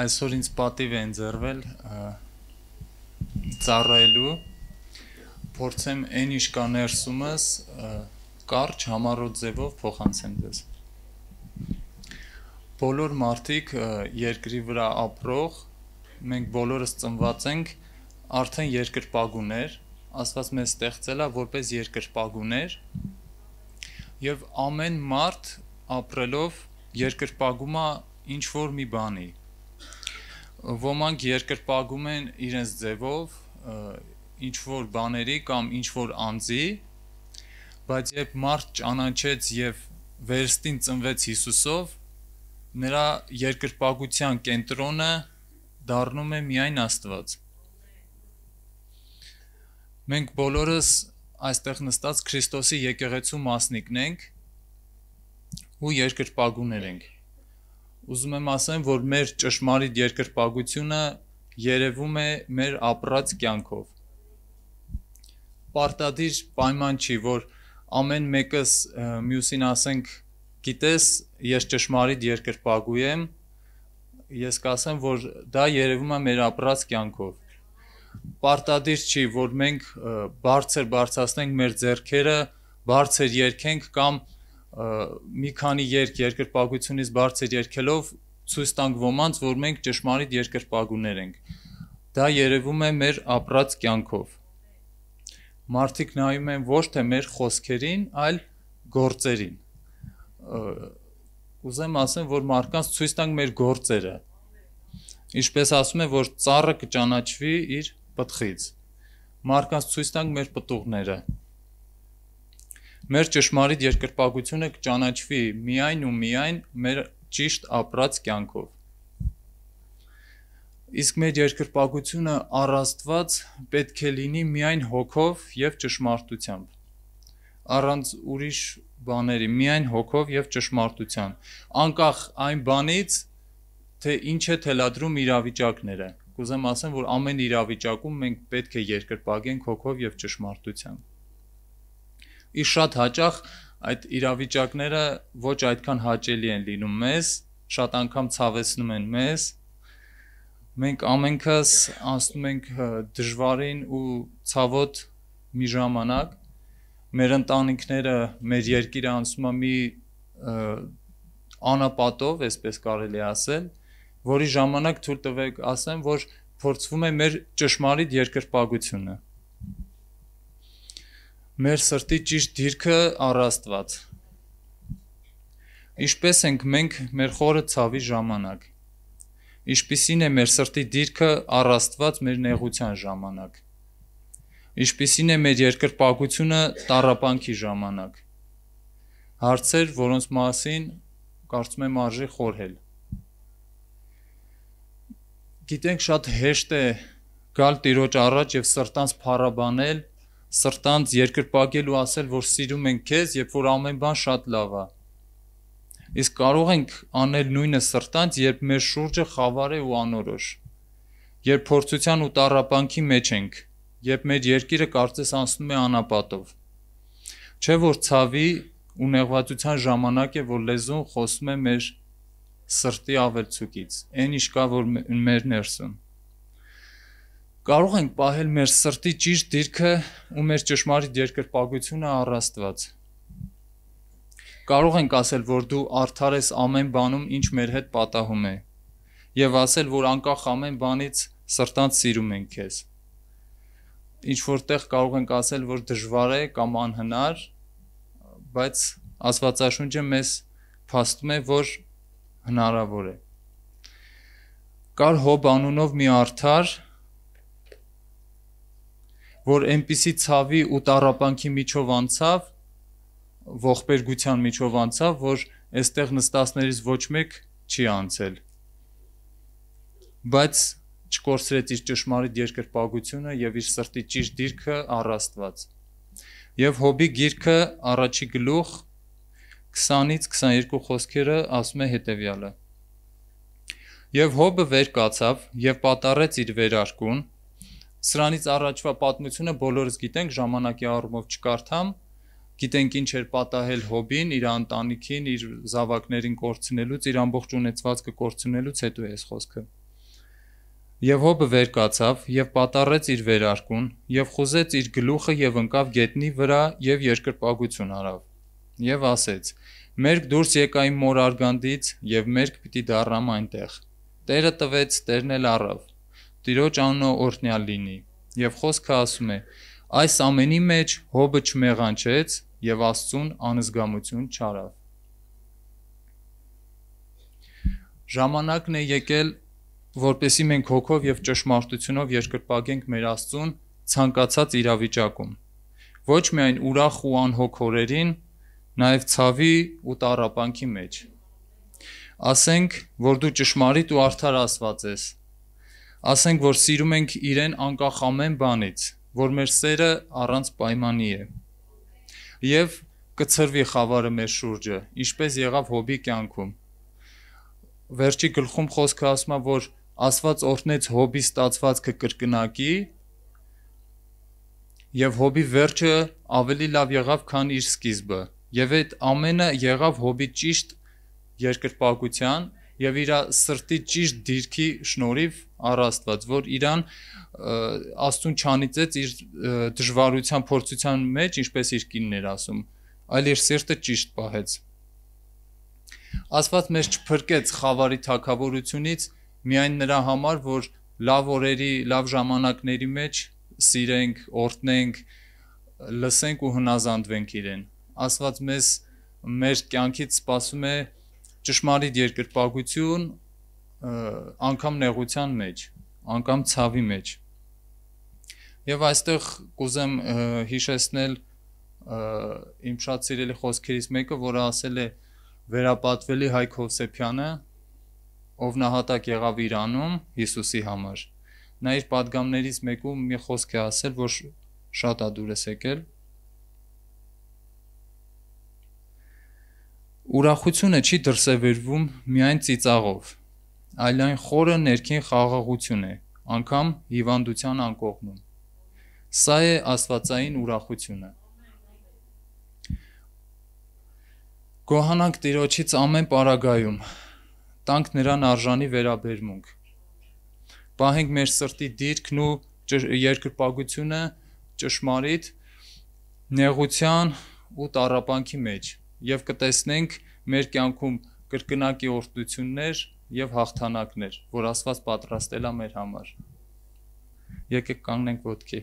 այսօր ինձ պատիվ է ընձեռվել ծառայելու փորձեմ այն ինչ կա ներսումս կարճ համառոտ ձևով փոխանցեմ ձեզ բոլոր մարդիկ երկրի վրա ապրող մենք բոլորս ծնված ենք արդեն երկրպագուներ աստված մեզ ստեղծել է որպես երկրպագուներ եւ ամեն մարդ ապրելով երկրպագումա ինչ որ մի բանի ոմանք երկրպագում են իրենց ձևով ինչ որ բաների կամ ինչ որ անձի, բայց երբ մարդ ճանաչեց եւ վերստին ծնվեց Հիսուսով, նրա երկրպագության կենտրոնը դառնում է միայն Աստված։ Մենք բոլորս այստեղ նստած Քրիստոսի եկեղեցու մասնիկն ենք ու երկրպագուներ ենք։ եկ ուզում եմ ասեմ, որ մեր ճշմարիտ երկրպագությունը երևում է մեր ապրած կյանքով։ Պարտադիր պայման չի, որ ամեն մեկս մյուսին ասենք, գիտես, ես ճշմարիտ երկրպագու եմ, ես կասեմ, որ դա երևում է մեր ապրած կյանքով։ Պարտադիր չի, որ մենք բարձր բարձրացնենք մեր ձեռքերը, բարձր երկենք կամ բարձր մի քանի երկ երկրպագությունից բարձր երկելով ցույց տանք ոմանց, որ մենք ճշմարիտ երկրպագուներ ենք։ Դա երևում է մեր ապրած կյանքով։ Մարդիկ նայում են ոչ թե մեր խոսքերին, այլ գործերին։ Կուզեմ ասեմ, որ մարդկանց ցույց տանք մեր գործերը։ Ինչպես ասում են, որ ծառը կճանաչվի իր պտղից։ Մարդկանց ցույց տանք մեր պտուղները մեր ճշմարիտ երկրպագությունը կճանաչվի միայն ու միայն մեր ճիշտ ապրած կյանքով։ Իսկ մեր երկրպագությունը առաստված պետք է լինի միայն հոգով եւ ճշմարտությամբ։ Առանց ուրիշ բաների, միայն հոգով եւ ճշմարտության։ Անկախ այն բանից, թե ինչ է թելադրում իրավիճակները։ Կուզեմ ասեմ, որ ամեն իրավիճակում մենք պետք է երկրպագենք հոգով եւ ճշմարտությամբ ի շատ հաճախ այդ իրավիճակները ոչ այդքան հաճելի են լինում մեզ, շատ անգամ ցավեցնում են մեզ։ Մենք ամենքս անցնում ենք դժվարին ու ցավոտ մի ժամանակ։ Մեր ընտանիքները, մեր երկիրը անցնում է մի անապատով, այսպես կարելի ասել, որի ժամանակ թույլ տվեք ասեմ, որ փորձվում է մեր ճշմարիտ երկրպագությունը մեր սրտի ճիշտ դիրքը առաստված։ Ինչպես ենք մենք մեր խորը ցավի ժամանակ։ Ինչպիսին է մեր սրտի դիրքը առաստված մեր նեղության ժամանակ։ Ինչպիսին է մեր երկրպագությունը տարապանքի ժամանակ։ Հարցեր, որոնց մասին կարծում եմ արժի խորհել։ Գիտենք շատ հեշտ է գալ տիրոջ առաջ եւ սրտանց փառաբանել սրտանց երկրպագել ու ասել, որ սիրում ենք քեզ, երբ որ ամեն բան շատ լավ է։ Իսկ կարող ենք անել նույնը սրտանց, երբ մեր շուրջը խավար է ու անորոշ։ Երբ փորձության ու տարապանքի մեջ ենք, երբ մեր երկիրը կարծես անցնում է անապատով։ Չէ որ ցավի ու նեղվածության ժամանակ է, որ լեզուն խոսում է մեր սրտի ավելցուկից, այն ինչ կա որ մեր ներսում։ մեր կարող ենք պահել մեր սրտի ճիշտ դիրքը ու մեր ճշմարիտ երկրպագությունը առ Աստված։ Կարող ենք ասել, որ դու արդար ես ամեն բանում, ինչ մեր հետ պատահում է, եւ ասել, որ անկախ ամեն բանից սրտանց սիրում ենք քեզ։ Ինչ որտեղ կարող ենք ասել, որ դժվար է կամ անհնար, բայց Աստվածաշունչը մեզ փաստում է, որ հնարավոր է։ Կար Հոբ անունով մի արդար, որ այնպիսի ցավի ու տարապանքի միջով անցավ, ողբերգության միջով անցավ, որ այստեղ նստածներից ոչ մեկ չի անցել։ Բայց չկորցրեց իր ճշմարիտ երկրպագությունը եւ իր սրտի ճիշտ դիրքը առաստված։ Եվ հոբի գիրքը առաջի գլուխ 20-ից 22 խոսքերը ասում է հետեւյալը։ Եվ հոբը վեր կացավ եւ պատարեց իր վերարկուն Սրանից առաջվա պատմությունը բոլորս գիտենք, ժամանակի առումով չկարդամ, գիտենք ինչ էր պատահել հոբին, իր ընտանիքին, իր զավակներին կորցնելուց, իր ամբողջ ունեցվածքը կորցնելուց հետո էս խոսքը։ Եվ հոբը վեր կացավ եւ պատարեց իր վերարկուն եւ խոզեց իր գլուխը եւ ընկավ գետնի վրա եւ երկրպագություն արավ եւ ասեց. «Մերկ դուրս եկայինք մոր արգանդից եւ մերկ պիտի դառնամ այնտեղ»։ Տերը տվեց, Տերն էլ առավ Տիրոջ անունը օրհնյալ լինի։ Եվ խոսքը ասում է. այս ամենի մեջ Հոբը չմեղանչեց եւ Աստծուն անզգամություն չարավ։ Ժամանակն է եկել, որպեսի մենք հոգով եւ ճշմարտությունով երկրպագենք մեր Աստծուն ցանկացած իրավիճակում։ Ոչ միայն ուրախ ու անհոգ օրերին, նաև ցավի ու տարապանքի մեջ ասենք, որ դու ճշմարիտ ու արդար Աստված ես, ասենք որ սիրում ենք իրեն անկախ ամեն բանից, որ մեր սերը առանց պայմանի է։ Եվ կծրվի խավարը մեր շուրջը, ինչպես եղավ Հոբի կյանքում։ Վերջի գլխում խոսքը ասում է, որ Աստված օրհնեց Հոբի ստացվածքը կրկնակի, եւ Հոբի վերջը ավելի լավ եղավ, քան իր սկիզբը։ Եվ այդ ամենը եղավ Հոբի ճիշտ երկրպագության եւ իր սրտի ճիշտ դիրքի շնորհիվ առ Աստված, որ իրան Աստուն չանիծեց իր դժվարության փորձության մեջ, ինչպես իր կինն էր ասում, այլ իր սիրտը ճիշտ պահեց։ Աստված մեզ չփրկեց խավարի թակավորությունից միայն նրա համար, որ լավ օրերի, լավ ժամանակների մեջ սիրենք, օրտնենք, լսենք ու հնազանդվենք իրեն։ Աստված մեզ մեր կյանքից սպասում է ճշմարիտ երկրպագություն անգամ նեղության մեջ, անգամ ցավի մեջ։ Եվ այստեղ կուզեմ հիշեցնել իմ շատ սիրելի խոսքերից մեկը, որը ասել է վերապատվելի Հայկ Հովսեփյանը, ով նահատակ եղավ Իրանում Հիսուսի համար։ Նա իր падգամներից մեկում մի խոսք է ասել, որ շատ ադուր ես եկել, Ուրախությունը չի դրսևորվում միայն ծիծաղով, այլ այն խորը ներքին խաղաղություն է, անկամ հիվանդության անկողնում։ Սա է աստվածային ուրախությունը։ Գոհանանք Տիրոջից ամեն պարագայում։ Տանք նրան արժանի վերաբերմունք։ Պահենք մեր սրտի դիրքն ու երկրպագությունը ճշմարիտ նեղության ու տարապանքի մեջ եւ կտեսնենք մեր կյանքում կրկնակի օրդություններ եւ հաղթանակներ, որ Աստված պատրաստել է մեր համար։ Եկեք կանգնենք ոտքի։